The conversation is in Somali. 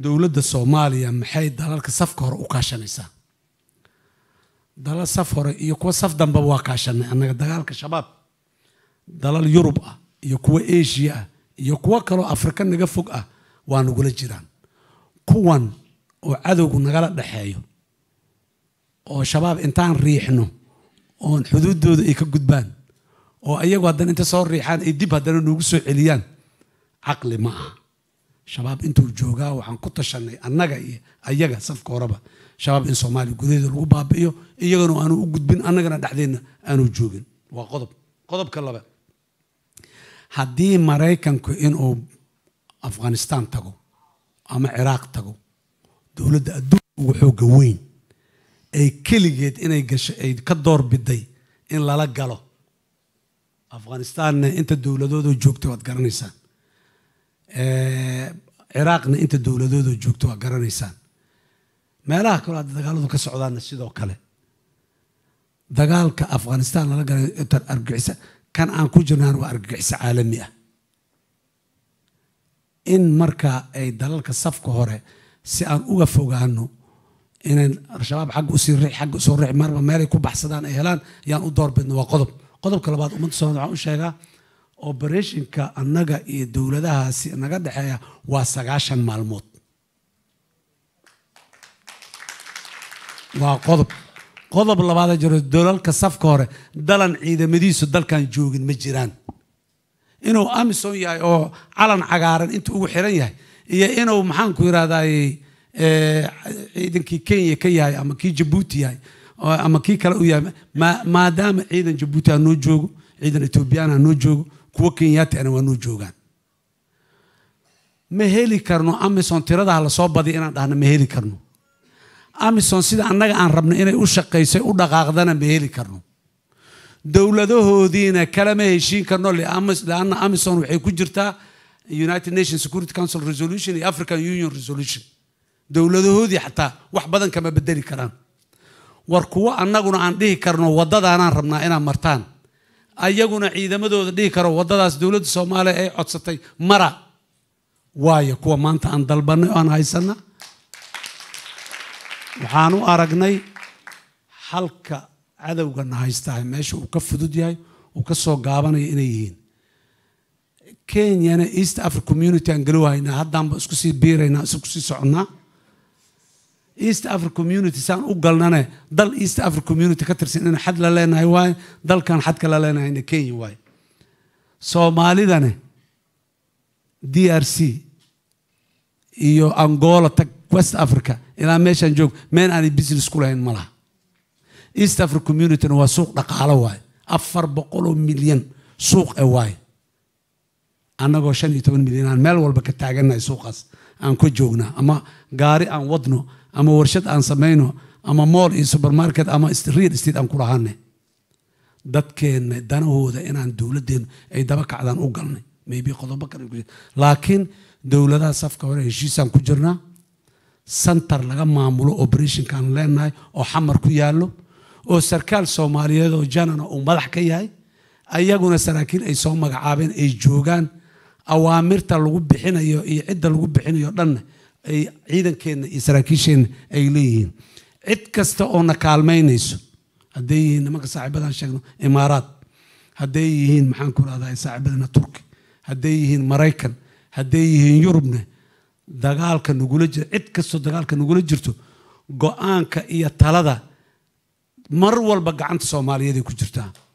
dowladda soomaaliya maxay dalalka safka hore u kaashanaysaa dalal saf hore iyo kuwa saf dambeba waa kaashanay annaga dagaalka shabaab dalal yurub ah iyo kuwa eshiya ah iyo kuwo kaloo afrika naga fog ah waa nagula jiraan kuwan oo cadowgu nagala dhexeeyo oo shabaab intaan riixno oon xuduuddooda ay ka gudbaan oo ayagu haddana inta soo riixaan ay dib haddana noogu soo celiyaan caqli ma aha shabaab intuu joogaa waxaan ku tashanay annaga iyo ayaga safka horeba shabaab in soomaaliya gudaheeda lagu baabi'iyo iyagana aanu u gudbin annagana dhexdeenna aanu joogin waa qodob qodobka laba haddii maraykanku inuu afghanistan tago ama ciraaq tago dowladda adduunka ugu xooga weyn ay keligeed inay gasho ay ka door biday in lala galo afghanistaanna inta dowladooda joogtay waad garanaysaa ciraaqna inta dowladooda joogto waa garanaysaan meelaha kaloo hadda dagaaladu ka socdaana sidoo kale dagaalka afghanistan lala gara argagixiso kan aan ku jirnaan waa argagixiso caalami ah in marka ay dalalka safka hore si aan uga fogaano inay al-shabaab xagga usii rix xagga usoo rix marba meelay ku baxsadaan ay helaan ayaan u doorbidno waa qodob qodobka labaad ummadda soomaalid waxaan u sheegaa obereshinka annaga iyo dowladahaasi naga dhexeeya waa sagaashan maalmood waa qodob qodob labaada jiro dolalka safka hore dalan ciidamadiisu dalkan joogin ma jiraan inuu amisom yahay oo calan cagaaran inta ugu xiran yahay iyo inuu maxaanku yidhahdaaye eh, ciidankii kenya ka yahay ama kii jabuuti yahay ama kii kale u yahay maadaama ciidan jabuuti ha noo joogo ciidan ethoobiyan ha noo joogo kuwa kenyaatiana waa noo joogaan ma heli karno amison tiradaa lasoo badiy inaan dhahno ma heli karno amison sida annaga aan rabno inay u shaqaysay u dhaqaaqdana ma heli karno dowladahoodiina kalama heshiin karno lianna amison waxay ku jirtaa united nation security council resolution iyo african union resolution dowladahoodii xataa wax badan kama bedeli karaan war kuwo annaguna aan dhihi karno wadadaanaan rabnaa inaa martaan ayaguna ciidamadooda dhihi karo waddadaas dowladda soomaaliya ay codsatay mara waayo kuwa maanta aan dalbanay oo aan haysana waxaan u aragnay halka cadowgana haystahay meesha uu ka fudud yahay uu ka soo gaabanaya inay yihiin kenyana east africa community aan galowahaynaa haddaanba isku sii biiraynaa isku sii soconnaa east africa community saan u galnane dal east africa community ka tirsan in xad la leenahay waaye dalkan xadka la leenahayna kenya waaye soomaalidane d r c iyo angola tag west africa ilaa meeshaan joog meen aanay business ku lahayn ma laha east africa communityna waa suuq dhaqaalo waay afar boqoloo milyan suuq e waaye annagoo shan iyo toban milyan aan meel walba ka taaganahay suuqaas aan ku joognaa ama gaari aan wadno ama warshad aan samayno ama mool iyo subermarket ama real state aan ku lahaana dadkeenna danahooda inaan dowladeennu ay daba kacdaan u galnay maybe qodobo kale laakiin dowladaha safka hore heshiisaan ku jirnaa center laga maamulo operationkaan leenahay oo xamar ku yaallo oo sarkaal soomaaliyeed oo janana uu madax ka yahay ayaguna saraakiil ay soo magacaabeen ay joogaan awaamirta lagu bixinayo iyo cidda lagu bixinayo dhanna ay ciidankeenna iyo saraakiisheenna ay leeyihiin cid kasta oo na kaalmaynayso hadday yihiin nimanka saaxiibadaan sheegno imaaraad hadday yihiin maxaan ku rahdaa saaxiibadana turki hadday yihiin maraykan hadday yihiin yurubna dagaalka nagula jir cid kastoo dagaalka nagula jirto go-aanka iyo talada mar walba gacanta soomaaliyeed ay ku jirtaa